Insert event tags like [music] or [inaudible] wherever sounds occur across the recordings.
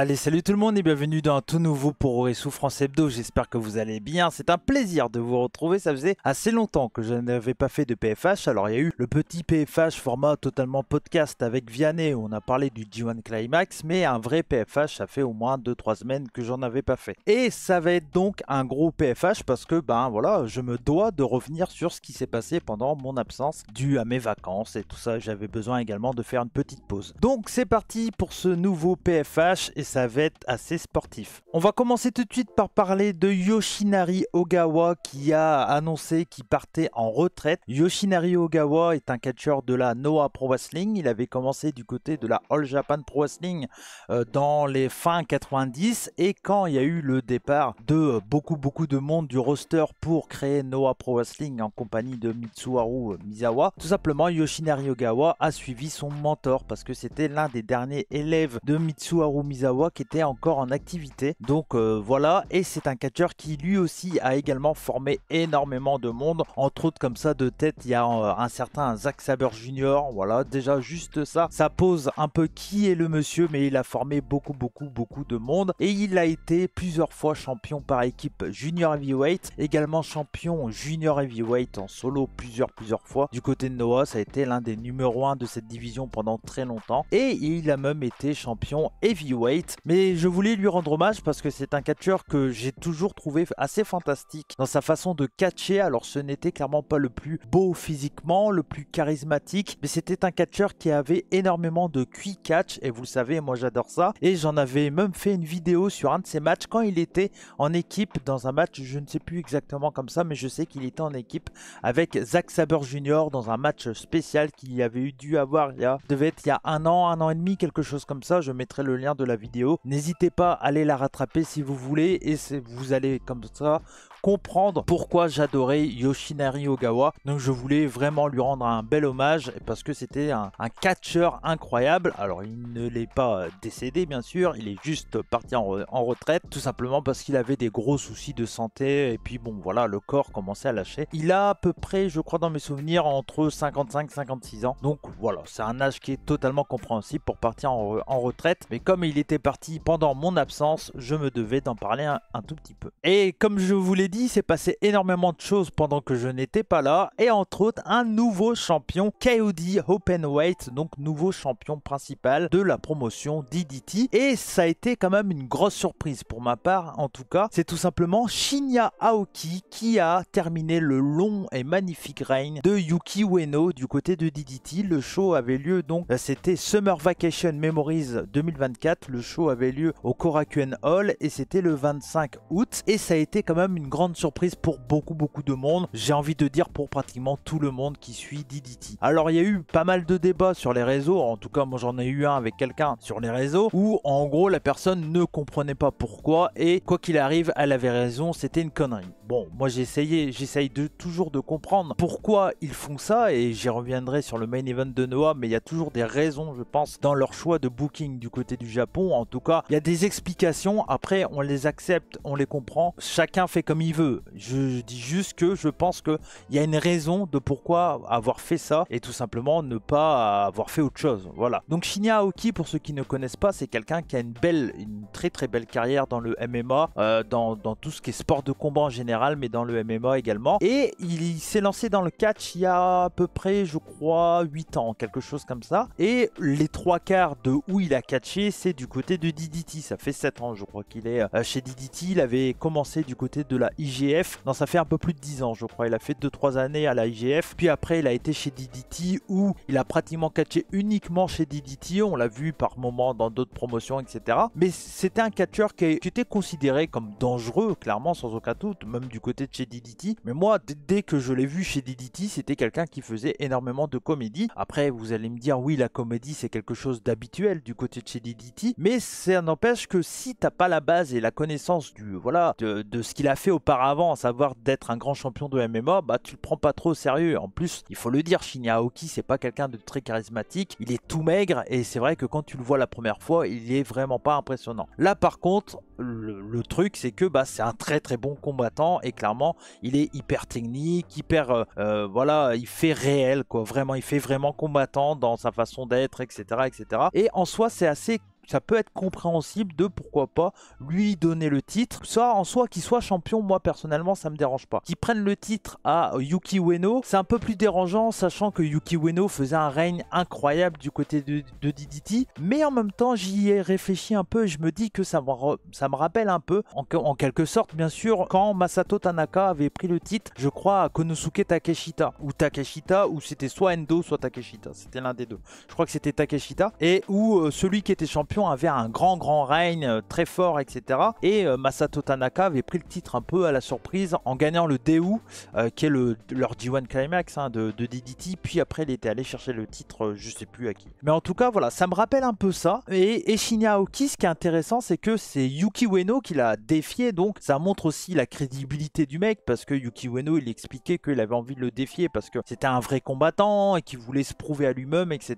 Allez, salut tout le monde et bienvenue dans un tout nouveau pour sous France Hebdo. J'espère que vous allez bien. C'est un plaisir de vous retrouver. Ça faisait assez longtemps que je n'avais pas fait de PFH. Alors, il y a eu le petit PFH format totalement podcast avec Vianney où on a parlé du G1 Climax, mais un vrai PFH, ça fait au moins 2-3 semaines que j'en avais pas fait. Et ça va être donc un gros PFH parce que, ben voilà, je me dois de revenir sur ce qui s'est passé pendant mon absence dû à mes vacances et tout ça. J'avais besoin également de faire une petite pause. Donc, c'est parti pour ce nouveau PFH ça va être assez sportif. On va commencer tout de suite par parler de Yoshinari Ogawa qui a annoncé qu'il partait en retraite. Yoshinari Ogawa est un catcheur de la Noah Pro Wrestling. Il avait commencé du côté de la All Japan Pro Wrestling euh, dans les fins 90 et quand il y a eu le départ de euh, beaucoup beaucoup de monde du roster pour créer Noah Pro Wrestling en compagnie de Mitsuharu Mizawa, tout simplement Yoshinari Ogawa a suivi son mentor parce que c'était l'un des derniers élèves de Mitsuharu Mizawa qui était encore en activité. Donc euh, voilà, et c'est un catcheur qui lui aussi a également formé énormément de monde. Entre autres comme ça de tête, il y a euh, un, certain Zack Saber Jr. Voilà, déjà juste ça, ça pose un peu qui est le monsieur, mais il a formé beaucoup beaucoup beaucoup de monde. Et il a été plusieurs fois champion par équipe junior heavyweight, également champion junior heavyweight en solo plusieurs plusieurs fois. Du côté de Noah, ça a été l'un des numéro 1 de cette division pendant très longtemps. Et il a même été champion heavyweight mais je voulais lui rendre hommage parce que c'est un catcheur que j'ai toujours trouvé assez fantastique dans sa façon de catcher. Alors ce n'était clairement pas le plus beau physiquement, le plus charismatique, mais c'était un catcheur qui avait énormément de quick catch et vous le savez, moi j'adore ça. Et j'en avais même fait une vidéo sur un de ses matchs quand il était en équipe dans un match, je ne sais plus exactement comme ça, mais je sais qu'il était en équipe avec Zack Saber Jr. dans un match spécial qu'il y avait eu dû avoir il y a, devait il y a un an, un an et demi, quelque chose comme ça. Je mettrai le lien de la vidéo N'hésitez pas à aller la rattraper si vous voulez et vous allez comme ça comprendre pourquoi j'adorais Yoshinari Ogawa. Donc je voulais vraiment lui rendre un bel hommage parce que c'était un, catcheur incroyable. Alors il ne l'est pas décédé bien sûr, il est juste parti en, retraite tout simplement parce qu'il avait des gros soucis de santé et puis bon voilà le corps commençait à lâcher. Il a à peu près je crois dans mes souvenirs entre 55 56 ans. Donc voilà c'est un âge qui est totalement compréhensible pour partir en retraite. Mais comme il était parti pendant mon absence, je me devais d'en parler un, tout petit peu. Et comme je vous l'ai dit, c'est passé énormément de choses pendant que je n'étais pas là, et entre autres un nouveau champion, Open Openweight, donc nouveau champion principal de la promotion DDT, et ça a été quand même une grosse surprise pour ma part en tout cas, c'est tout simplement Shinya Aoki qui a terminé le long et magnifique règne de Yuki Ueno du côté de DDT. Le show avait lieu donc, c'était Summer Vacation Memories 2024, le show avait lieu au Korakuen Hall et c'était le 25 août et ça a été quand même une grande surprise pour beaucoup beaucoup de monde. J'ai envie de dire pour pratiquement tout le monde qui suit DDT. Alors il y a eu pas mal de débats sur les réseaux, en tout cas moi j'en ai eu un avec quelqu'un sur les réseaux où en gros la personne ne comprenait pas pourquoi et quoi qu'il arrive elle avait raison, c'était une connerie. Bon, moi j'ai essayé, j'essaye de toujours de comprendre pourquoi ils font ça et j'y reviendrai sur le main event de Noah mais il y a toujours des raisons je pense dans leur choix de booking du côté du Japon en tout cas, il y a des explications. Après, on les accepte, on les comprend. Chacun fait comme il veut. Je, dis juste que je pense qu'il y a une raison de pourquoi avoir fait ça et tout simplement ne pas avoir fait autre chose. Voilà. Donc Shinya Aoki, pour ceux qui ne connaissent pas, c'est quelqu'un qui a une belle, une très très belle carrière dans le MMA, euh, dans, tout ce qui est sport de combat en général, mais dans le MMA également. Et il, s'est lancé dans le catch il y a à peu près, je crois, 8 ans, quelque chose comme ça. Et les trois quarts de où il a catché, c'est du côté de DDT. Ça fait 7 ans, je crois qu'il est euh, chez DDT. Il avait commencé du côté de la IGF. Non, ça fait un peu plus de 10 ans, je crois. Il a fait 2-3 années à la IGF. Puis après, il a été chez DDT où il a pratiquement catché uniquement chez DDT. On l'a vu par moments dans d'autres promotions, etc. Mais c'était un catcheur qui était considéré comme dangereux, clairement, sans aucun doute, même du côté de chez DDT. Mais moi, dès que je l'ai vu chez DDT, c'était quelqu'un qui faisait énormément de comédie. Après, vous allez me dire, oui, la comédie, c'est quelque chose d'habituel du côté de chez DDT. Mais ça n'empêche que si t'as pas la base et la connaissance du voilà de, ce qu'il a fait auparavant, à savoir d'être un grand champion de MMA, bah tu le prends pas trop au sérieux. En plus, il faut le dire, Shinya Aoki, c'est pas quelqu'un de très charismatique, il est tout maigre et c'est vrai que quand tu le vois la première fois, il est vraiment pas impressionnant. Là par contre, le, truc c'est que bah c'est un très très bon combattant et clairement il est hyper technique, hyper euh, euh, voilà, il fait réel quoi, vraiment il fait vraiment combattant dans sa façon d'être, etc., etc. Et en soi c'est assez ça peut être compréhensible de pourquoi pas lui donner le titre. Ça en soi qu'il soit champion, moi personnellement ça me dérange pas. Qu'il prenne le titre à Yuki Ueno, c'est un peu plus dérangeant sachant que Yuki Ueno faisait un règne incroyable du côté de, de Mais en même temps j'y ai réfléchi un peu et je me dis que ça me, ça me rappelle un peu en, quelque sorte bien sûr quand Masato Tanaka avait pris le titre je crois à Konosuke Takeshita ou Takeshita ou c'était soit Endo soit Takeshita. C'était l'un des deux. Je crois que c'était Takeshita et où euh, celui qui était champion avait un grand, grand règne, euh, très fort, etc. Et euh, Masato Tanaka avait pris le titre un peu à la surprise en gagnant le DU, euh, qui est le, leur G1 Climax hein, de, DDT. Puis après, il était allé chercher le titre, je sais plus à qui. Mais en tout cas, voilà, ça me rappelle un peu ça. Et, et ce qui est intéressant, c'est que c'est Yuki Ueno qui l'a défié. Donc, ça montre aussi la crédibilité du mec, parce que Yuki Ueno, il expliquait qu'il avait envie de le défier parce que c'était un vrai combattant et qu'il voulait se prouver à lui-même, etc.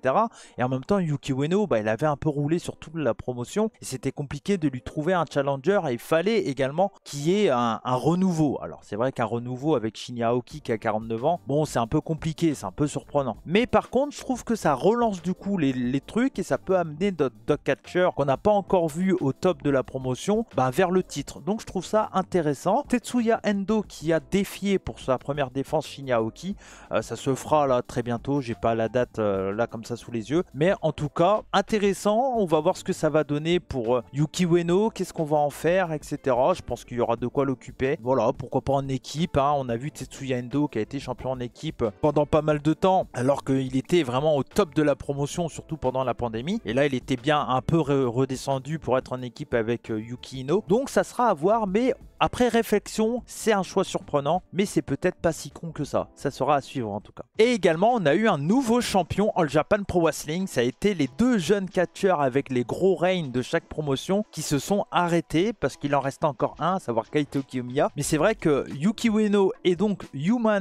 Et en même temps, Yuki Ueno, bah, il avait un peu roulé sur tout la promotion et c'était compliqué de lui trouver un challenger et il fallait également qu'il y ait un, renouveau. Alors c'est vrai qu'un renouveau avec Shinya Aoki qui a 49 ans, bon c'est un peu compliqué, c'est un peu surprenant. Mais par contre je trouve que ça relance du coup les, trucs et ça peut amener notre Dog Catcher qu'on n'a pas encore vu au top de la promotion bah, vers le titre. Donc je trouve ça intéressant. Tetsuya Endo qui a défié pour sa première défense Shinya Aoki, euh, ça se fera là très bientôt, j'ai pas la date euh, là comme ça sous les yeux. Mais en tout cas intéressant, on va voir que ça va donner pour euh, Yuki Ueno, qu'est-ce qu'on va en faire, etc. Je pense qu'il y aura de quoi l'occuper. Voilà, pourquoi pas en équipe. Hein. On a vu Tetsuya Endo qui a été champion en équipe pendant pas mal de temps, alors qu'il était vraiment au top de la promotion, surtout pendant la pandémie. Et là, il était bien un peu redescendu pour être en équipe avec euh, Yuki Donc ça sera à voir, mais après réflexion, c'est un choix surprenant, mais c'est peut-être pas si con que ça. Ça sera à suivre en tout cas. Et également, on a eu un nouveau champion All Japan Pro Wrestling. Ça a été les deux jeunes catcheurs avec les gros reigns de chaque promotion qui se sont arrêtés parce qu'il en restait encore un, à savoir Kaito Kiyomiya. Mais c'est vrai que Yuki Ueno et donc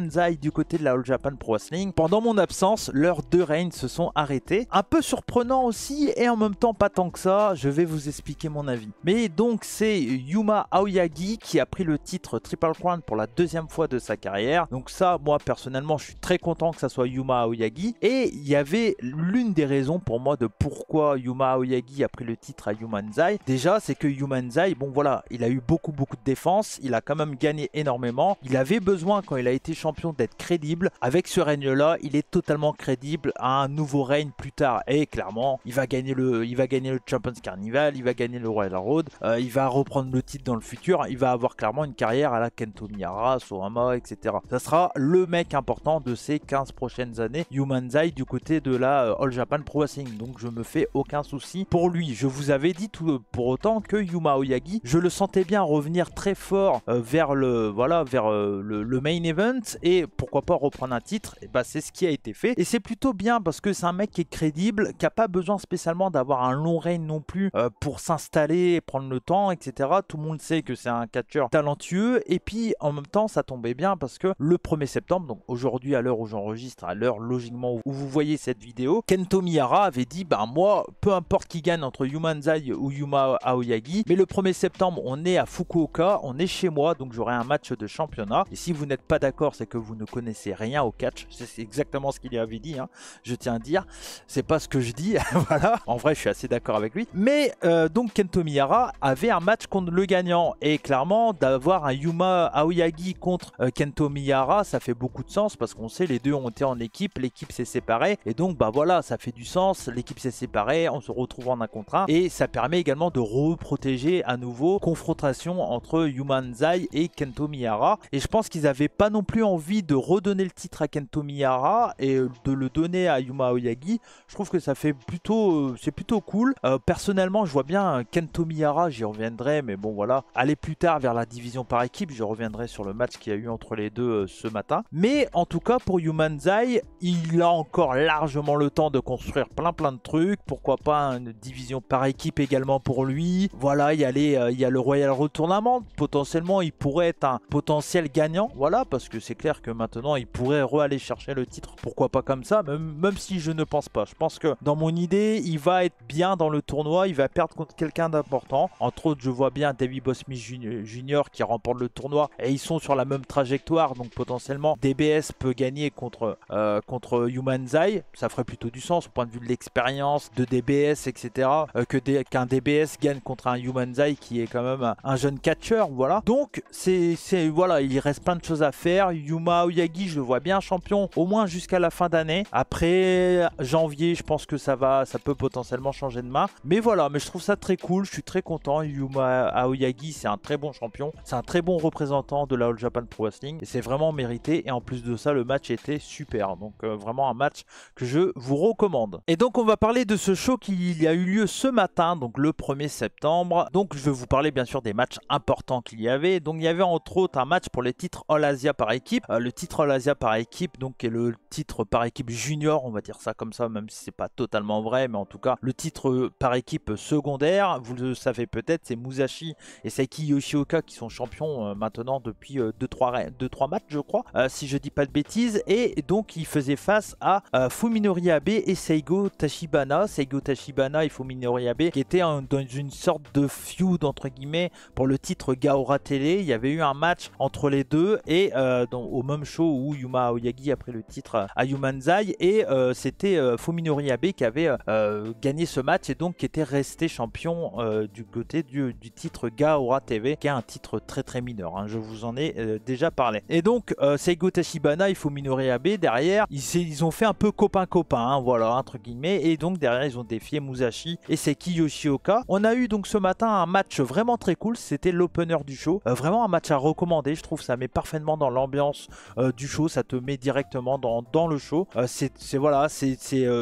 Zai du côté de la All Japan Pro Wrestling, pendant mon absence, leurs deux reigns se sont arrêtés. Un peu surprenant aussi et en même temps pas tant que ça. Je vais vous expliquer mon avis. Mais donc c'est Yuma Aoyagi qui a pris le titre Triple Crown pour la deuxième fois de sa carrière. Donc ça, moi personnellement, je suis très content que ça soit Yuma Aoyagi. Et il y avait l'une des raisons pour moi de pourquoi Yuma Aoyagi a pris le titre à Yumanzai. Déjà, c'est que Yumanzai, bon voilà, il a eu beaucoup beaucoup de défense, il a quand même gagné énormément. Il avait besoin quand il a été champion d'être crédible. Avec ce règne-là, il est totalement crédible à un nouveau règne plus tard. Et clairement, il va gagner le, il va gagner le Champions Carnival, il va gagner le Royal Road, euh, il va reprendre le titre dans le futur, il va avoir clairement une carrière à la Kento Miyara, Sohama, etc. Ça sera le mec important de ces 15 prochaines années, Zai, du côté de la euh, All Japan Pro Wrestling. Donc je me fais aucun souci pour lui. Je vous avais dit tout euh, pour autant que Yuma Oyagi, je le sentais bien revenir très fort euh, vers le voilà vers le, main event et pourquoi pas reprendre un titre. Et eh bah ben, c'est ce qui a été fait et c'est plutôt bien parce que c'est un mec qui est crédible, qui n'a pas besoin spécialement d'avoir un long règne non plus pour s'installer, prendre le temps, etc. Tout le monde sait que c'est un talentueux. Et puis en même temps, ça tombait bien parce que le 1er septembre, donc aujourd'hui à l'heure où j'enregistre, à l'heure logiquement où vous voyez cette vidéo, Kento Miyara avait dit bah moi, peu importe qui gagne entre Yumanzai ou Yuma Aoyagi, mais le 1er septembre, on est à Fukuoka, on est chez moi, donc j'aurai un match de championnat. Et si vous n'êtes pas d'accord, c'est que vous ne connaissez rien au catch. C'est exactement ce qu'il avait dit, hein. je tiens à dire. C'est pas ce que je dis, [laughs] voilà. En vrai, je suis assez d'accord avec lui. Mais euh, donc Kento Miyara avait un match contre le gagnant et clairement d'avoir un Yuma Aoyagi contre euh, Kento Miyara, ça fait beaucoup de sens parce qu'on sait les deux ont été en équipe, l'équipe s'est séparée et donc bah voilà, ça fait du sens, l'équipe s'est séparée, on se retrouve en un contrat et ça permet également de reprotéger à nouveau confrontation entre Yuma Nzai et Kento Miyara et je pense qu'ils avaient pas non plus envie de redonner le titre à Kento Miyara et euh, de le donner à Yuma Aoyagi. Je trouve que ça fait plutôt euh, c'est plutôt cool. personnellement, je vois bien Kento Miyara, j'y reviendrai mais bon voilà, Allez plus tard vers la division par équipe. Je reviendrai sur le match qu'il y a eu entre les deux euh, ce matin. Mais en tout cas, pour Humanzai, il a encore largement le temps de construire plein plein de trucs. Pourquoi pas une division par équipe également pour lui. Voilà, il y a, euh, il a le Royal Retournement. Potentiellement, il pourrait être un potentiel gagnant. Voilà, parce que c'est clair que maintenant, il pourrait re-aller chercher le titre. Pourquoi pas comme ça, même, même si je ne pense pas. Je pense que dans mon idée, il va être bien dans le tournoi. Il va perdre contre quelqu'un d'important. Entre autres, je vois bien David Bosmi Jr. Junior qui remporte le tournoi et ils sont sur la même trajectoire. Donc potentiellement, DBS peut gagner contre, euh, contre Humanzai. Ça ferait plutôt du sens au point de vue de l'expérience de DBS, etc. Euh, que Qu'un DBS gagne contre un Humanzai qui est quand même un, jeune catcheur. Voilà. Donc, c'est voilà, il reste plein de choses à faire. Yuma Aoyagi, je le vois bien champion au moins jusqu'à la fin d'année. Après janvier, je pense que ça va, ça peut potentiellement changer de marque, Mais voilà, mais je trouve ça très cool. Je suis très content. Yuma Aoyagi, c'est un très bon c'est un très bon représentant de la All Japan Pro Wrestling et c'est vraiment mérité. Et en plus de ça, le match était super. Donc euh, vraiment un match que je vous recommande. Et donc on va parler de ce show qui a eu lieu ce matin, donc le 1er septembre. Donc je vais vous parler bien sûr des matchs importants qu'il y avait. Donc il y avait entre autres un match pour les titres All Asia par équipe. Euh, le titre All Asia par équipe, donc est le titre par équipe junior, on va dire ça comme ça, même si c'est pas totalement vrai, mais en tout cas le titre euh, par équipe secondaire, vous le savez peut-être, c'est Musashi et Saiki Yoshio qui sont champions euh, maintenant depuis 2-3 euh, matchs, je crois, euh, si je dis pas de bêtises. Et donc, ils faisaient face à Fuminori Abe et Seigo Tashibana. Seigo Tashibana et Fuminori Abe qui étaient dans une sorte de feud, entre guillemets, pour le titre Gaora TV, Il y avait eu un match entre les deux et donc au même show où Yuma Aoyagi a pris le titre à Yumanzai. Et c'était Fuminori Abe qui avait gagné ce match et donc qui était resté champion du côté du, du titre Gaora TV, qui est un titre très très mineur, hein, je vous en ai euh, déjà parlé. Et donc euh, Seigo Tachibana, il faut minorer Abe derrière, ils, ont fait un peu copain-copain, hein, voilà, entre guillemets, et donc derrière ils ont défié Musashi et c'est Yoshioka. On a eu donc ce matin un match vraiment très cool, c'était l'opener du show, euh, vraiment un match à recommander, je trouve ça met parfaitement dans l'ambiance euh, du show, ça te met directement dans, dans le show. c'est voilà, c'est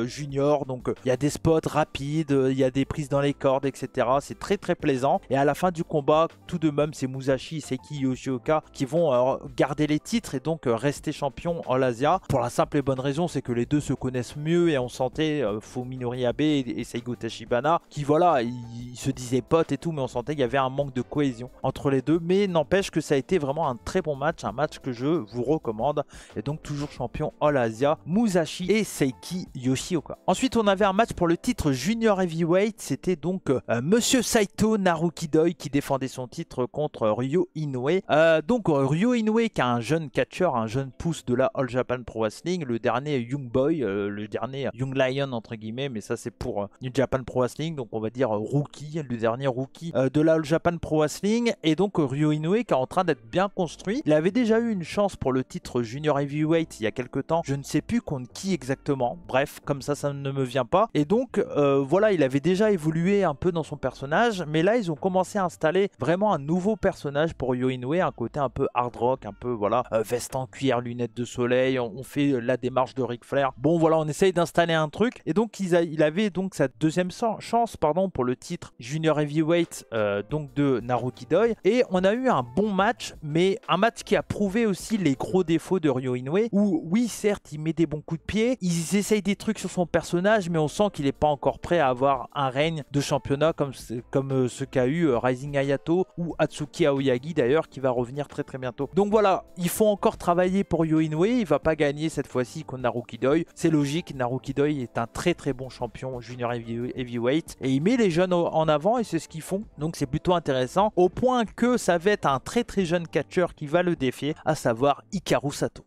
junior, donc il y a des spots rapides, il y a des prises dans les cordes, etc. C'est très très plaisant, et à la fin du combat, tout de même, c'est Musashi, et Seiki Yoshioka qui vont euh, garder les titres et donc euh, rester champions en asia Pour la simple et bonne raison, c'est que les deux se connaissent mieux et on sentait euh, Fuminori Abe et Seigo Tashibana. qui voilà, ils se disaient potes et tout, mais on sentait qu'il y avait un manque de cohésion entre les deux. Mais n'empêche que ça a été vraiment un très bon match, un match que je vous recommande. Et donc toujours champion All Asia, Musashi et Seiki Yoshioka. Ensuite, on avait un match pour le titre Junior Heavyweight. C'était donc Monsieur Saito Naruki Doi qui défendait son titre contre Ryo Inoue. Euh, donc euh, Ryo Inoue qui a un jeune catcher, un jeune pouce de la All Japan Pro Wrestling, le dernier Young Boy, euh, le dernier Young Lion entre guillemets, mais ça c'est pour New Japan Pro Wrestling, donc on va dire rookie, le dernier rookie de la All Japan Pro Wrestling. Et donc Ryo Inoue qui est en train d'être bien construit. Il avait déjà eu une chance pour le titre Junior Heavyweight il y a quelques temps, je ne sais plus contre qui exactement, bref, comme ça ça ne me vient pas. Et donc voilà, il avait déjà évolué un peu dans son personnage, mais là ils ont commencé à installer vraiment un nouveau personnage pour Yo Inoue, un côté un peu hard rock, un peu voilà, euh, veste en cuir, lunettes de soleil, on, fait euh, la démarche de Ric Flair. Bon voilà, on essaye d'installer un truc. Et donc il, avait donc sa deuxième chance pardon, pour le titre Junior Heavyweight euh, donc de Naruki Doi. Et on a eu un bon match, mais un match qui a prouvé aussi les gros défauts de Ryo Inoue, où oui certes il met des bons coups de pied, il essaye des trucs sur son personnage, mais on sent qu'il n'est pas encore prêt à avoir un règne de championnat comme, ce qu'a eu Rising Ayato ou tsuki Aoyagi d'ailleurs qui va revenir très très bientôt. Donc voilà, il faut encore travailler pour Yo Inoue, il va pas gagner cette fois-ci contre Naruki Doi. C'est logique, Naruki Doi est un très très bon champion junior heavyweight et il met les jeunes en avant et c'est ce qu'ils font. Donc c'est plutôt intéressant au point que ça va être un très très jeune catcheur qui va le défier, à savoir Hikaru Sato.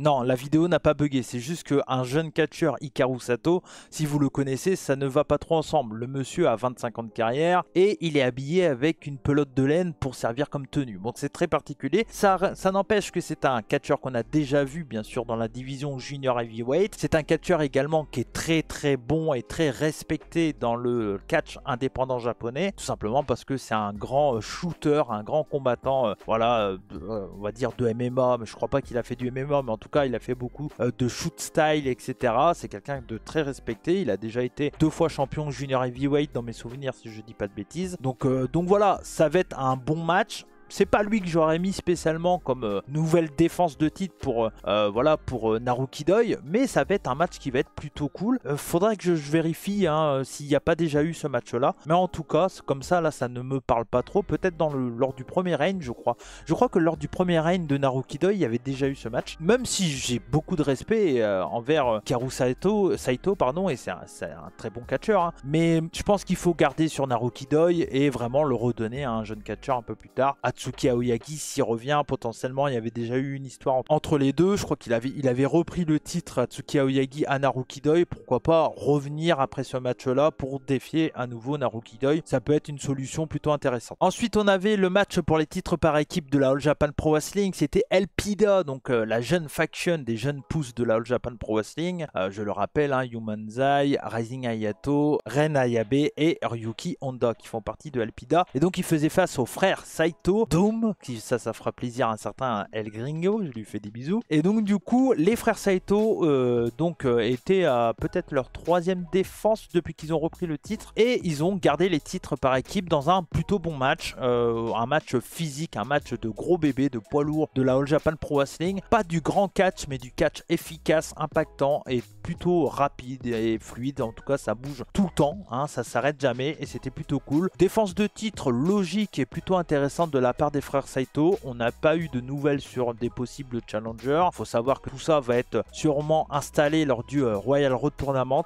Non, la vidéo n'a pas bugué. C'est juste qu'un jeune catcheur, Hikaru Sato, si vous le connaissez, ça ne va pas trop ensemble. Le monsieur a 25 ans de carrière et il est habillé avec une pelote de laine pour servir comme tenue. Donc c'est très particulier. Ça, n'empêche que c'est un catcheur qu'on a déjà vu, bien sûr, dans la division junior heavyweight. C'est un catcheur également qui est très très bon et très respecté dans le catch indépendant japonais. Tout simplement parce que c'est un grand euh, shooter, un grand combattant, euh, voilà, euh, on va dire de MMA. Mais je crois pas qu'il a fait du MMA, mais en tout cas, il a fait beaucoup euh, de shoot style, etc. C'est quelqu'un de très respecté. Il a déjà été deux fois champion junior heavyweight dans mes souvenirs, si je dis pas de bêtises. Donc, euh, donc voilà, ça va être un bon match c'est pas lui que j'aurais mis spécialement comme euh, nouvelle défense de titre pour euh, euh, voilà pour Naruki Doi, mais ça va être un match qui va être plutôt cool. faudrait que je, vérifie hein, s'il n'y a pas déjà eu ce match-là, mais en tout cas comme ça là ça ne me parle pas trop. Peut-être dans le lors du premier reign, je crois. Je crois que lors du premier reign de Naruki Doi il y avait déjà eu ce match. Même si j'ai beaucoup de respect envers Karu Saito, pardon et c'est un, très bon catcheur, hein. mais je pense qu'il faut garder sur Naruki Doi et vraiment le redonner à un jeune catcheur un peu plus tard. À Tsuki Aoyagi s'y revient potentiellement. Il y avait déjà eu une histoire entre les deux. Je crois qu'il avait, il avait repris le titre Tsuki Aoyagi à Naruki Doi. Pourquoi pas revenir après ce match-là pour défier à nouveau Naruki Doi Ça peut être une solution plutôt intéressante. Ensuite, on avait le match pour les titres par équipe de la All Japan Pro Wrestling. C'était Elpida, donc euh, la jeune faction des jeunes pousses de la All Japan Pro Wrestling. Euh, je le rappelle, hein, Yumanzai, Rising Ayato, Ren Ayabe et Ryuki Honda qui font partie de Elpida. Et donc, ils faisaient face aux frères Saito Doom, qui ça, ça fera plaisir à un certain El Gringo, je lui fais des bisous. Et donc du coup, les frères Saito euh, donc, euh, étaient à peut-être leur troisième défense depuis qu'ils ont repris le titre, et ils ont gardé les titres par équipe dans un plutôt bon match, euh, un match physique, un match de gros bébé, de poids lourd, de la All Japan Pro Wrestling, pas du grand catch, mais du catch efficace, impactant et plutôt rapide et fluide, en tout cas ça bouge tout le temps, hein, ça s'arrête jamais, et c'était plutôt cool. Défense de titre logique et plutôt intéressante de la part des frères Saito, on n'a pas eu de nouvelles sur des possibles challengers. Faut savoir que tout ça va être sûrement installé lors du euh, Royal Road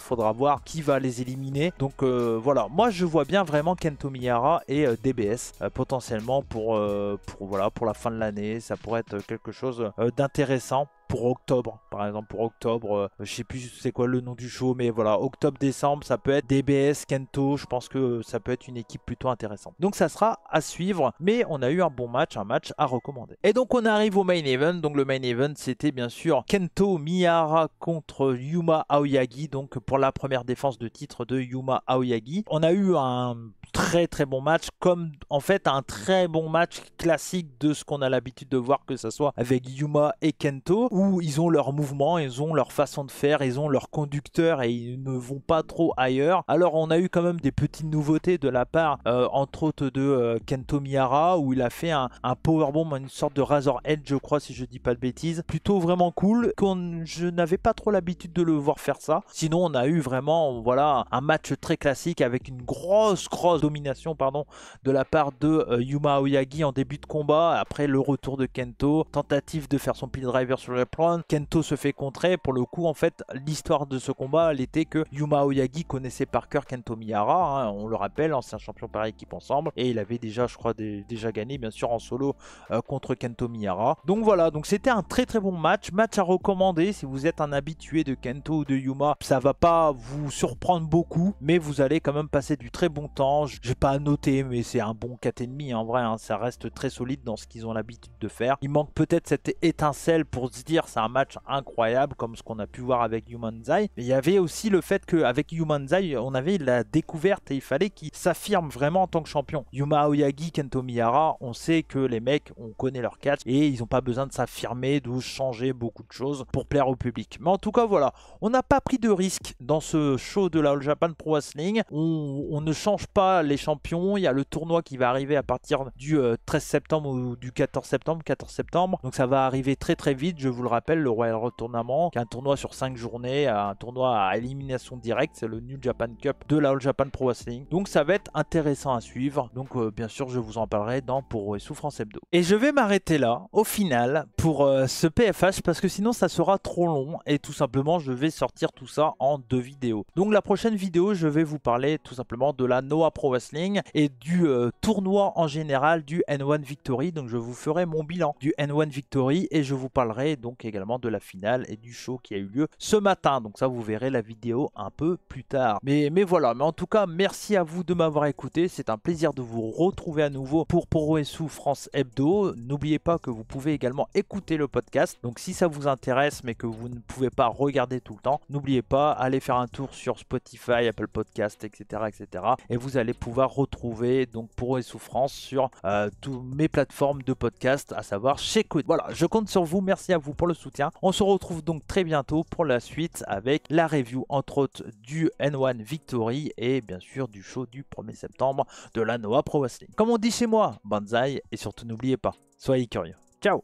Faudra voir qui va les éliminer. Donc euh, voilà, moi je vois bien vraiment Kento Miyara et euh, DBS potentiellement pour, pour, voilà, pour la fin de l'année. Ça pourrait être quelque chose d'intéressant pour octobre. Par exemple, pour octobre, euh, je sais plus c'est quoi le nom du show, mais voilà, octobre-décembre, ça peut être DBS, Kento. Je pense que ça peut être une équipe plutôt intéressante. Donc ça sera à suivre, mais on a eu un bon match, un match à recommander. Et donc on arrive au main event. Donc le main event, c'était bien sûr Kento Miyara contre Yuma Aoyagi. Donc pour la première défense de titre de Yuma Aoyagi, on a eu un très très bon match, comme en fait un très bon match classique de ce qu'on a l'habitude de voir, que ce soit avec Yuma et Kento, où ils ont leur mouvement, ils ont leur façon de faire, ils ont leur conducteur et ils ne vont pas trop ailleurs. Alors on a eu quand même des petites nouveautés de la part, euh, entre autres de euh, Kento Miyara, où il a fait un, un powerbomb, une sorte de Razor Edge, je crois, si je dis pas de bêtises, plutôt vraiment cool, qu'on je n'avais pas trop l'habitude de le voir faire ça. Sinon on a eu vraiment, voilà, un match très classique avec une grosse grosse domination pardon, de la part de euh, Yuma Oyagi en début de combat, après le retour de Kento, tentative de faire son pin driver sur le plan, Kento se fait contrer, pour le coup en fait l'histoire de ce combat elle était que Yuma Oyagi connaissait par cœur Kento Miyara, hein, on le rappelle, ancien hein, champion par équipe ensemble, et il avait déjà je crois déjà gagné bien sûr en solo euh, contre Kento Miyara. Donc voilà, donc c'était un très très bon match, match à recommander si vous êtes un habitué de Kento ou de Yuma, ça va pas vous surprendre beaucoup, mais vous allez quand même passer du très bon temps je vais pas noter, mais c'est un bon 4,5 en vrai. Hein. ça reste très solide dans ce qu'ils ont l'habitude de faire. Il manque peut-être cette étincelle pour se dire c'est un match incroyable, comme ce qu'on a pu voir avec Humanzai. Mais il y avait aussi le fait qu'avec Humanzai, on avait la découverte et il fallait qu'il s'affirme vraiment en tant que champion. Yuma Oyagi, Kento Miyara, on sait que les mecs, on connaît leur catch et ils n'ont pas besoin de s'affirmer, de changer beaucoup de choses pour plaire au public. Mais en tout cas, voilà, on n'a pas pris de risque dans ce show de la All Japan Pro Wrestling. on ne change pas les champions, il y a le tournoi qui va arriver à partir du 13 euh, septembre ou du 14 septembre, 14 septembre. Donc ça va arriver très très vite, je vous le rappelle, le Royal Retournement, qui est un tournoi sur 5 journées, un tournoi à élimination directe, c'est le New Japan Cup de la All Japan Pro Wrestling. Donc ça va être intéressant à suivre. Donc euh, bien sûr, je vous en parlerai dans Pour et Souffrance Hebdo. Et je vais m'arrêter là, au final, pour euh, ce PFH, parce que sinon ça sera trop long et tout simplement je vais sortir tout ça en deux vidéos. Donc la prochaine vidéo, je vais vous parler tout simplement de la Noah Pro Wrestling et du euh, tournoi en général du N1 Victory. Donc je vous ferai mon bilan du N1 Victory et je vous parlerai donc également de la finale et du show qui a eu lieu ce matin. Donc ça vous verrez la vidéo un peu plus tard. Mais, mais voilà, mais en tout cas merci à vous de m'avoir écouté. C'est un plaisir de vous retrouver à nouveau pour Sous France Hebdo. N'oubliez pas que vous pouvez également écouter le podcast. Donc si ça vous intéresse mais que vous ne pouvez pas regarder tout le temps, n'oubliez pas, allez faire un tour sur Spotify, Apple Podcast, etc. etc. et vous allez pouvoir retrouver donc pour et souffrances sur euh, toutes mes plateformes de podcast, à savoir chez Code. Voilà, je compte sur vous. Merci à vous pour le soutien. On se retrouve donc très bientôt pour la suite avec la review entre autres du N1 Victory et bien sûr du show du 1er septembre de la Noah Pro Wrestling. Comme on dit chez moi, banzai et surtout n'oubliez pas, soyez curieux. Ciao